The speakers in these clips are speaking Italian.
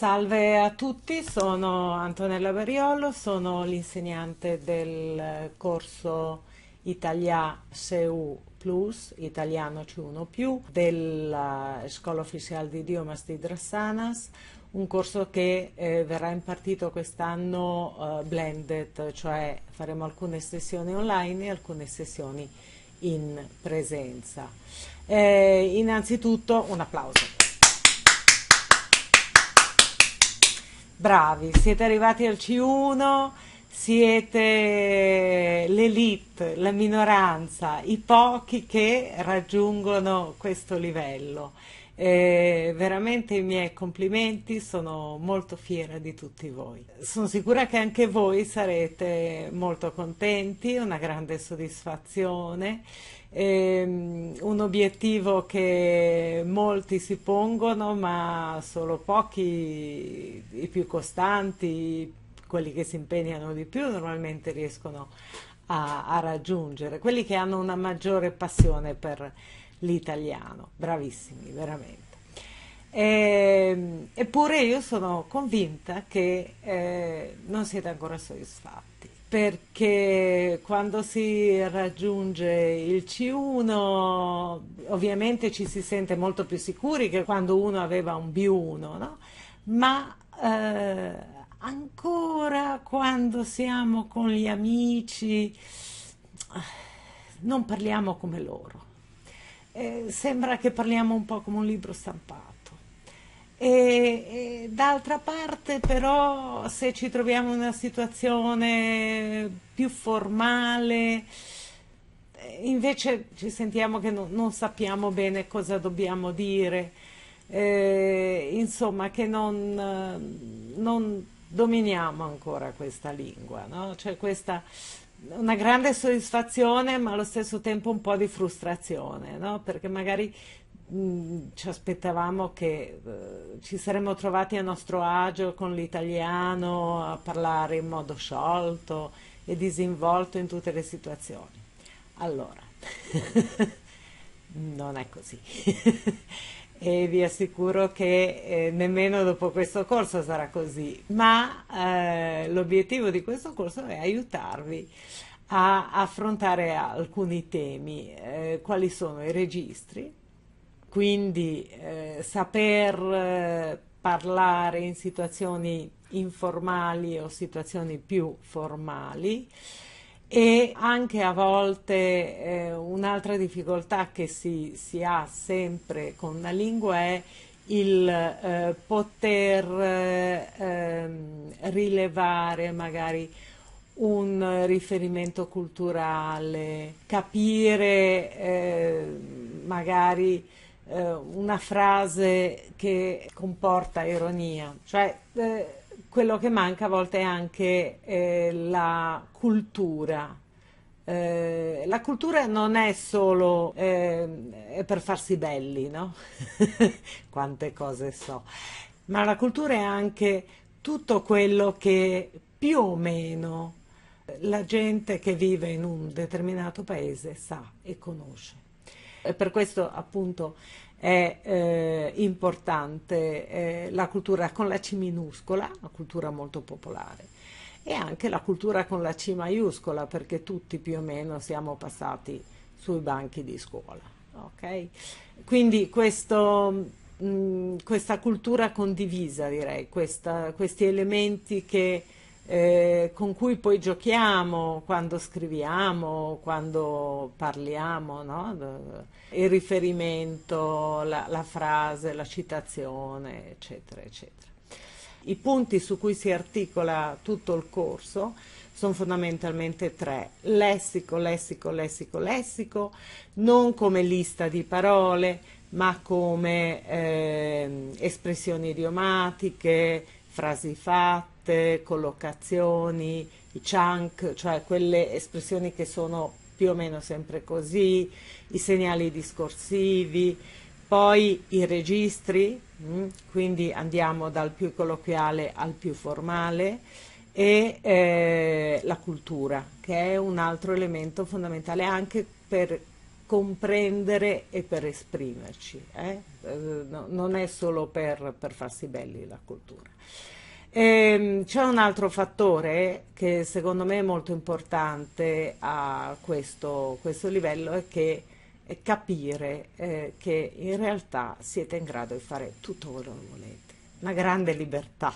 Salve a tutti, sono Antonella Bariolo, sono l'insegnante del corso Italia CEU Plus, Italiano C1+, della Scuola Ufficiale di Idiomas di Drassanas, un corso che eh, verrà impartito quest'anno eh, blended, cioè faremo alcune sessioni online e alcune sessioni in presenza. Eh, innanzitutto un applauso. bravi, siete arrivati al C1, siete l'elite, la minoranza, i pochi che raggiungono questo livello. E veramente i miei complimenti, sono molto fiera di tutti voi. Sono sicura che anche voi sarete molto contenti, una grande soddisfazione, ehm, un obiettivo che molti si pongono, ma solo pochi, i più costanti, quelli che si impegnano di più normalmente riescono a, a raggiungere, quelli che hanno una maggiore passione per l'italiano. Bravissimi, veramente. E, ehm, eppure io sono convinta che eh, non siete ancora soddisfatti perché quando si raggiunge il C1 ovviamente ci si sente molto più sicuri che quando uno aveva un B1, no? ma eh, ancora quando siamo con gli amici ah, non parliamo come loro eh, sembra che parliamo un po' come un libro stampato. E, e, d'altra parte però se ci troviamo in una situazione più formale, eh, invece ci sentiamo che no, non sappiamo bene cosa dobbiamo dire, eh, insomma che non, eh, non, dominiamo ancora questa lingua, no? cioè questa una grande soddisfazione ma allo stesso tempo un po' di frustrazione, no? perché magari mm, ci aspettavamo che uh, ci saremmo trovati a nostro agio con l'italiano a parlare in modo sciolto e disinvolto in tutte le situazioni. Allora, non è così. e vi assicuro che eh, nemmeno dopo questo corso sarà così, ma eh, l'obiettivo di questo corso è aiutarvi a affrontare alcuni temi, eh, quali sono i registri, quindi eh, saper eh, parlare in situazioni informali o situazioni più formali, e anche a volte eh, un'altra difficoltà che si, si, ha sempre con la lingua è il eh, poter eh, ehm, rilevare magari un riferimento culturale, capire eh, magari eh, una frase che comporta ironia, cioè, eh, quello che manca a volte è anche eh, la cultura. Eh, la cultura non è solo eh, per farsi belli, no? Quante cose so. Ma la cultura è anche tutto quello che più o meno la gente che vive in un determinato paese sa e conosce e per questo appunto è eh, importante eh, la cultura con la C minuscola, una cultura molto popolare, e anche la cultura con la C maiuscola, perché tutti più o meno siamo passati sui banchi di scuola. Okay? Quindi questo, mh, questa cultura condivisa, direi, questa, questi elementi che eh, con cui poi giochiamo quando scriviamo, quando parliamo, no? il riferimento, la, la frase, la citazione, eccetera, eccetera. I punti su cui si articola tutto il corso sono fondamentalmente tre. Lessico, lessico, lessico, lessico, non come lista di parole, ma come eh, espressioni idiomatiche, frasi fatte piatte, collocazioni, i chunk, cioè quelle espressioni che sono più o meno sempre così, i segnali discorsivi, poi i registri, mm, quindi andiamo dal più colloquiale al più formale, e eh, la cultura, che è un altro elemento fondamentale anche per comprendere e per esprimerci, eh? Eh, no, non è solo per, per farsi belli la cultura. Ehm, c'è un altro fattore che secondo me è molto importante a questo, questo livello è che è capire eh, che in realtà siete in grado di fare tutto quello che volete, una grande libertà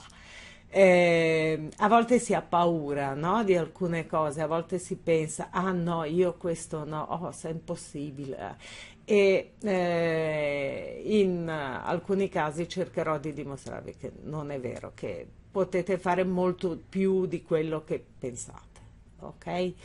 eh, a volte si ha paura no? di alcune cose, a volte si pensa, ah no, io questo no, oh, è impossibile. E eh, in alcuni casi cercherò di dimostrarvi che non è vero, che potete fare molto più di quello che pensate. Okay?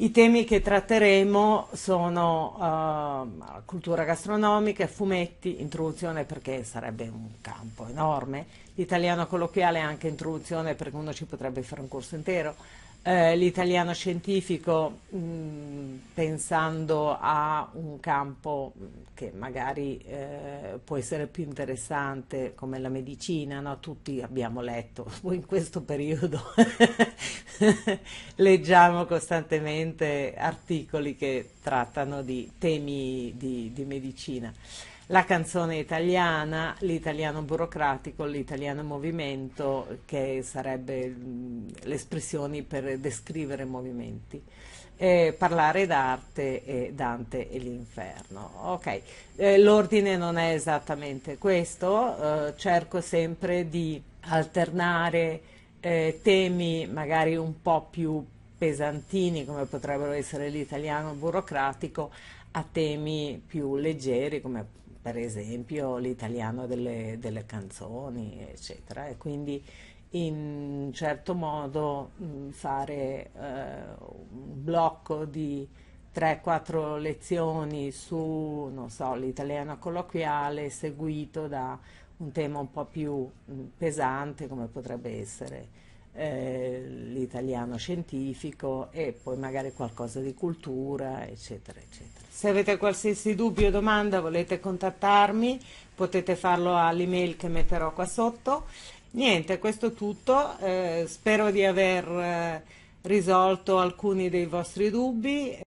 I temi che tratteremo sono uh, cultura gastronomica, fumetti, introduzione perché sarebbe un campo enorme, l'italiano colloquiale è anche introduzione perché uno ci potrebbe fare un corso intero, eh, l'italiano scientifico mh, mm, pensando a un campo mm, che magari eh, può essere più interessante come la medicina, no? tutti abbiamo letto, in questo periodo leggiamo costantemente articoli che trattano di temi di, di medicina la canzone italiana, l'italiano burocratico, l'italiano movimento, che sarebbe le espressioni per descrivere movimenti. Eh, parlare d'arte e Dante e l'inferno. Okay. Eh, l'ordine non è esattamente questo, eh, cerco sempre di alternare eh, temi magari un po' più pesantini come potrebbero essere l'italiano burocratico a temi più leggeri come per esempio l'italiano delle, delle canzoni, eccetera. E quindi in certo modo mm, fare eh, un blocco di 3-4 lezioni su, so, l'italiano colloquiale seguito da un tema un po' più mm, pesante come potrebbe essere eh, l'italiano scientifico e poi magari qualcosa di cultura, eccetera, eccetera. Se avete qualsiasi dubbio o domanda volete contattarmi, potete farlo all'email che metterò qua sotto. Niente, questo è tutto, eh, spero di aver eh, risolto alcuni dei vostri dubbi.